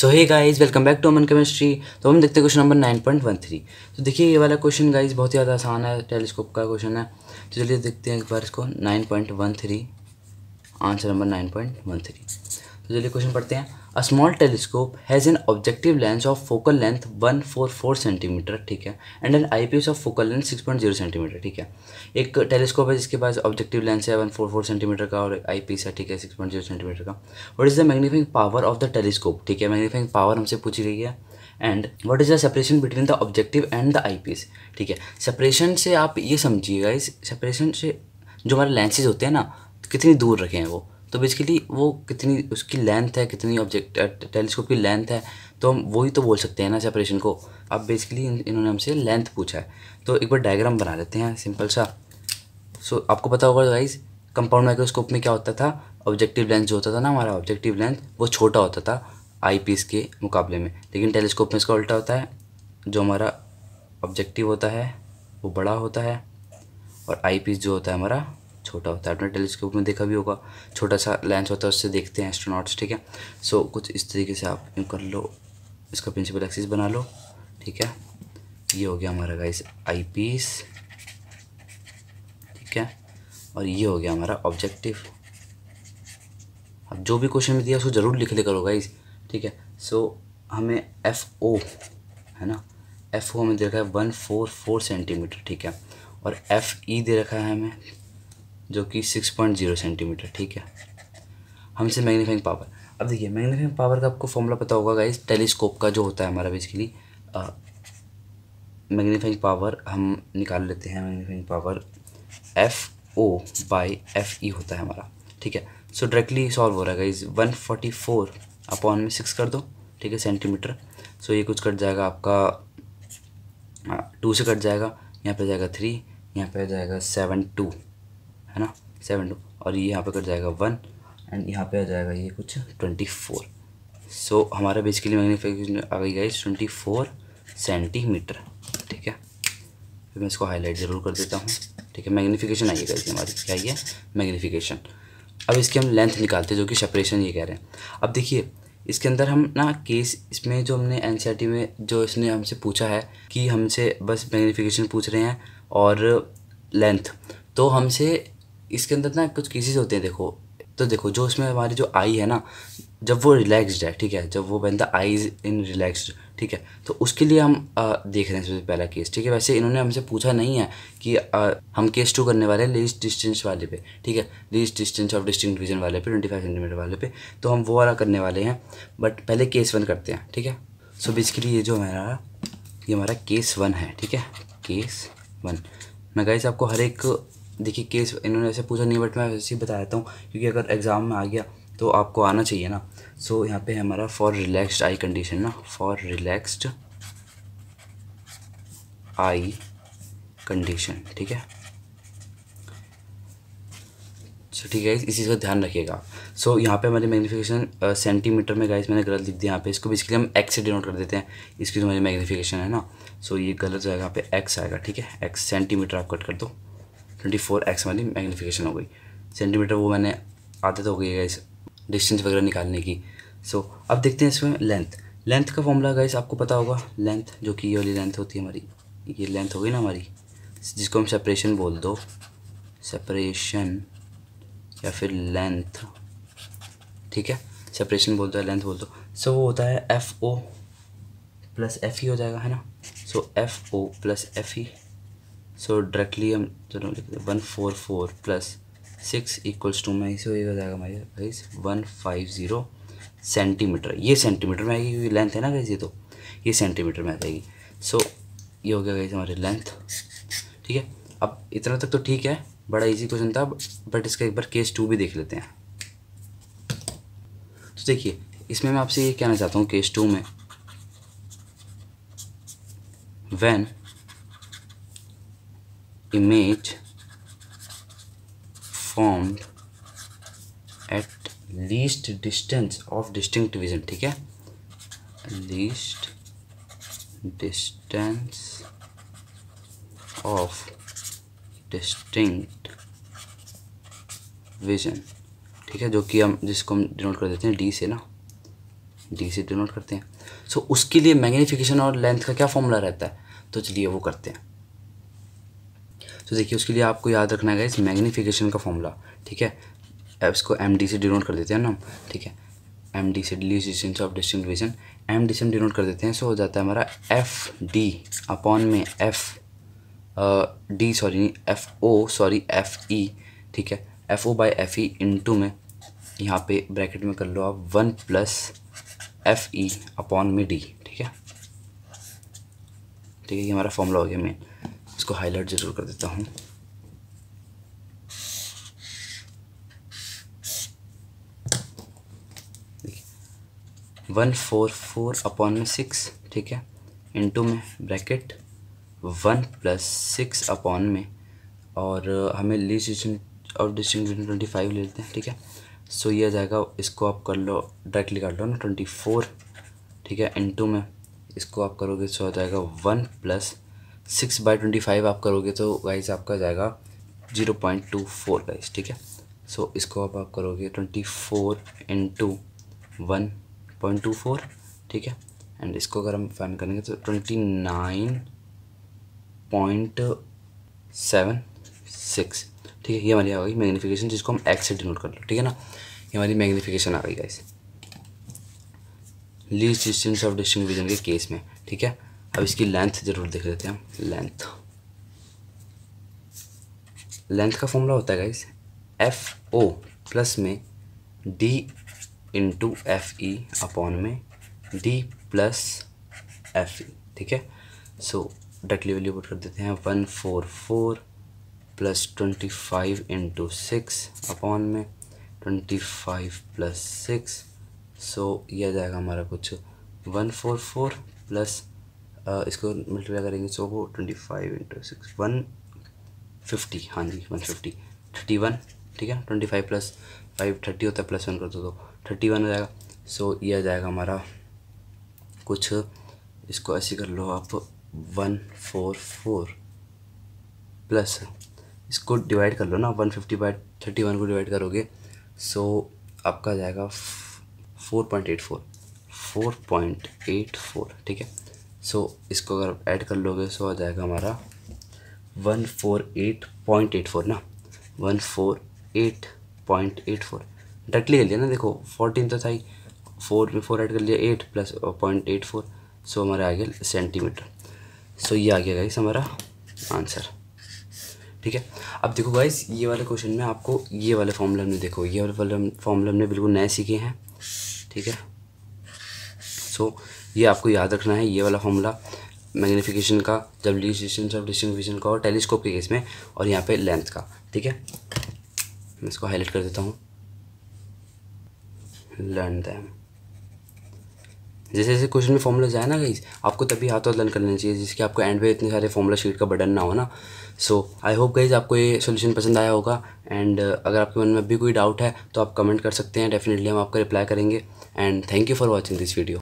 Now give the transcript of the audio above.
so hey guys welcome back to Aman chemistry तो हम देखते हैं question number nine point one three तो देखिए ये वाला क्वेश्चन गाइस बहुत ही ज़्यादा आसान है टेलीस्कोप का क्वेश्चन है तो चलिए देखते हैं एक बार इसको nine point one three answer number nine point one three तो चलिए क्वेश्चन पढ़ते हैं a small telescope has an objective lens of focal length 144 centimetre ठीक है and an eyepiece of focal length 6.0 centimetre ठीक है एक टेलीस्कोप है जिसके पास ऑब्जेक्टिव लेंस है 144 सेंटीमीटर का और आईपीएस है ठीक है 6.0 सेंटीमीटर का what is the magnifying power of the telescope ठीक है मैग्नीफाइंग पावर हमसे पूछी गई है and what is the separation between the objective and the s ठीक है सेपरेशन से आप ये समझिएगा इस सेपरेशन से जो हमारे लेंसेज होते हैं ना कितनी दूर रखे हैं वो तो बेसिकली वो कितनी उसकी लेंथ है कितनी ऑब्जेक्ट टेलीस्कोप uh, की लेंथ है तो हम वही तो बोल सकते हैं ना सेपरेशन को अब बेसिकली इन्होंने हमसे लेंथ पूछा है तो एक बार डायग्राम बना लेते हैं सिंपल सा सो so, आपको पता होगा गाइज कंपाउंड माइक्रोस्कोप में क्या होता था ऑब्जेक्टिव लेंथ जो होता था ना हमारा ऑब्जेक्टिव लेंथ वो छोटा होता था आईपीएस के मुकाबले में लेकिन टेलीस्कोप में इसका उल्टा होता है जो हमारा ऑब्जेक्टिव होता है वो बड़ा होता है और आईपीएस जो होता है हमारा छोटा होता है आपने टेलीस्कोप में देखा भी होगा छोटा सा लेंस होता है उससे देखते हैं एस्ट्रोनॉट्स ठीक है सो कुछ इस तरीके से आप यूँ कर लो इसका प्रिंसिपल एक्सिस बना लो ठीक है ये हो गया हमारा गाइस आई ठीक है और ये हो गया हमारा ऑब्जेक्टिव अब जो भी क्वेश्चन में दिया उसको ज़रूर लिख ले करो गाइस ठीक है सो हमें एफ़ ओ है ना एफ़ ओ हमें दे रखा है वन फोर फोर सेंटीमीटर ठीक है और एफ़ ई e दे रखा है हमें जो कि सिक्स पॉइंट जीरो सेंटीमीटर ठीक है हमसे मैग्नीफाइंग पावर अब देखिए मैग्नीफाइंग पावर का आपको फॉर्मूला पता होगा गाइस टेलीस्कोप का जो होता है हमारा बेसिकली मैग्नीफाइंग पावर हम निकाल लेते हैं magnifying power f o by f e होता है हमारा ठीक है सो डायरेक्टली सॉल्व हो रहा है guys one forty four upon में सिक्स कर दो ठीक है सेंटीमीटर सो ये कुछ कट जाएगा आपका टू से कट जाएगा यहाँ पे जाएगा थ्री यहाँ पे जाएगा सेवन टू है ना सेवन टू और ये यहाँ पे कट जाएगा वन एंड यहाँ पे आ जाएगा ये कुछ ट्वेंटी फोर सो हमारा बेसिकली मैग्नीफिकेशन आ गई गाइज ट्वेंटी फोर सेंटीमीटर ठीक है फिर मैं इसको हाईलाइट ज़रूर कर देता हूँ ठीक है मैग्नीफिकेशन आई है गाइज हमारी क्या है मैग्नीफिकेशन अब इसकी हम लेंथ निकालते हैं जो कि सेपरेशन ये कह रहे हैं अब देखिए इसके अंदर हम ना केस इसमें जो हमने एन e में जो इसने हमसे पूछा है कि हमसे बस मैग्नीफिकेशन पूछ रहे हैं और लेंथ तो हमसे इसके अंदर ना कुछ केसेस होते हैं देखो तो देखो जो इसमें हमारी जो आई है ना जब वो रिलैक्सड है ठीक है जब वो बंदा आईज इन रिलैक्सड ठीक है तो उसके लिए हम आ, देख रहे हैं सबसे पहला केस ठीक है वैसे इन्होंने हमसे पूछा नहीं है कि आ, हम केस टू करने वाले हैं लीज डिस्टेंस वाले पे ठीक है least distance of distinct vision वाले पे ट्वेंटी फाइव सेंटीमीटर वाले पे तो हम वो वाला करने वाले हैं बट पहले केस वन करते हैं ठीक है सो बेसिकली ये जो हमारा ये हमारा केस वन है ठीक है केस वन मैं गाइस आपको हर एक देखिए केस इन्होंने ऐसे पूछा नहीं बट मैं वैसे ही बता देता हूँ क्योंकि अगर एग्ज़ाम में आ गया तो आपको आना चाहिए ना सो so, यहाँ पे हमारा फॉर रिलैक्सड आई कंडीशन ना फॉर रिलैक्स्ड आई कंडीशन ठीक है सो ठीक है इस चीज़ का ध्यान रखिएगा सो so, यहाँ पे हमारे मैग्नीफिकेशन सेंटीमीटर में गाइस मैंने गलत लिख दिया यहाँ पे इसको बेसिकली हम एक्स से डिनोट कर देते हैं इसकी जो हमारी मैग्नीफिकेशन है ना सो so, ये गलत जाएगा यहाँ पे एक्स आएगा ठीक है एक्स सेंटीमीटर आप कट कर दो ट्वेंटी फोर एक्स हमारी मैग्नीफिकेशन हो गई सेंटीमीटर वो मैंने आदत हो गई है इस डिस्टेंस वगैरह निकालने की सो so, अब देखते हैं इसमें लेंथ लेंथ का फॉर्मूला गाइस आपको पता होगा लेंथ जो कि ये वाली लेंथ होती है हमारी ये लेंथ हो गई ना हमारी जिसको हम सेपरेशन बोल दो सेपरेशन या फिर लेंथ ठीक है सेपरेशन बोल दो लेंथ बोल दो सो so, वो होता है एफ ओ प्लस एफ ई हो जाएगा है ना सो एफ ओ plus F e so directly हम चलो लिख दें one four four plus six equals to में इसे हो जाएगा हमारे भाई वन फाइव ज़ीरो सेंटीमीटर ये सेंटीमीटर में आएगी क्योंकि लेंथ है ना गई ये तो ये सेंटीमीटर में आ जाएगी सो so, ये हो गया गई हमारी लेंथ ठीक है अब इतना तक तो ठीक है बड़ा इजी क्वेश्चन था बट इसका एक बार केस टू भी देख लेते हैं तो देखिए इसमें मैं आपसे ये कहना चाहता हूँ केस टू में when image formed at least distance of distinct vision ठीक है least distance of distinct vision ठीक है जो कि हम जिसको हम डिनोट कर देते हैं डी से ना डी से डिनोट करते हैं सो so, उसके लिए मैग्नीफिकेशन और लेंथ का क्या फॉर्मूला रहता है तो चलिए वो करते हैं तो देखिए उसके लिए आपको याद रखना है इस मैग्नीफिकेशन का फॉर्मूला ठीक है इसको एम डी से डिनोट कर देते हैं ना ठीक है एम डी से deletion of distinction m d से हम डिनोट कर देते हैं सो हो जाता है हमारा एफ डी अपॉन में f d sorry f o sorry f ई ठीक है f o by f e into में यहाँ पे ब्रैकेट में कर लो आप one plus F E upon में डी ठीक है ठीक है ये हमारा फॉर्मूला हो गया मेन इसको हाईलाइट ज़रूर कर देता हूँ वन फोर फोर अपॉन में सिक्स ठीक है टू में bracket one plus six upon में और हमें लीज और डिस्टिंग ट्वेंटी फाइव ले लेते हैं ठीक है सो ये आ जाएगा इसको आप कर लो डायरेक्टली काट लो ना ट्वेंटी फोर ठीक है टू में इसको आप करोगे सो आ जाएगा one plus six by twenty five आप करोगे तो गाइज आपका जाएगा zero point two four guys ठीक है सो so, इसको अब आप करोगे twenty four into one point two four ठीक है एंड इसको अगर हम फाइन करेंगे तो twenty nine point seven six ठीक है ये हमारी आ गई मैग्नीफिकेशन जिसको हम एक्स से डिनोट कर लो ठीक है ना ये हमारी मैग्नीफिकेशन आ गई guys least distance of distinct vision के केस में ठीक है अब इसकी लेंथ ज़रूर देख लेते हैं लेंथ लेंथ का फॉर्मूला होता है गाइस एफ ओ प्लस में डी इंटू एफ ई अपॉन में डी प्लस एफ ई ठीक है सो डायरेक्टली वैल्यू पुट कर देते हैं one four four plus twenty five into six upon में twenty five plus six so यह जाएगा हमारा कुछ वन फोर फोर प्लस इसको मल्टीप्लाई करेंगे सो वो twenty five into six one fifty हाँ जी वन फिफ्टी थर्टी वन ठीक है twenty five plus five thirty होता है प्लस वन दो तो थर्टी वन हो जाएगा सो ये आ जाएगा हमारा कुछ इसको ऐसे कर लो आप वन फोर फोर प्लस इसको डिवाइड कर लो ना one fifty by thirty one को डिवाइड करोगे सो आपका आ जाएगा four point eight four four point eight four ठीक है सो so, इसको अगर ऐड कर लोगे सो आ जाएगा हमारा one four eight point eight four ना one four eight point eight four directly कर लिया ना देखो फोर्टीन तो था ही फोर में फोर ऐड कर लिया eight plus point eight four so हमारा आ गया सेंटीमीटर सो ये आ गया गाइस हमारा आंसर ठीक है अब देखो गाइस ये वाले क्वेश्चन में आपको ये वाले फॉर्मूला हमने देखो ये वाले फॉर्मूला हमने बिल्कुल नए सीखे हैं ठीक है सो ये आपको याद रखना है ये वाला फॉर्मूला मैग्नीफिकेशन का जब डिस्टेंस ऑफ डिस्टिंग का और टेलीस्कोप के केस में और यहाँ पे लेंथ का ठीक है मैं इसको हाईलाइट कर देता हूँ लर्न दैम जैसे जैसे क्वेश्चन में फॉर्मूला जाए ना गाइज आपको तभी हाथों लर्न करना चाहिए जिसके आपको एंड पे इतने सारे फॉर्मूला शीट का बटन ना हो ना सो आई होप गाइज आपको ये सोल्यूशन पसंद आया होगा एंड uh, अगर आपके मन में भी कोई डाउट है तो आप कमेंट कर सकते हैं डेफिनेटली हम आपका रिप्लाई करेंगे and thank you for watching this video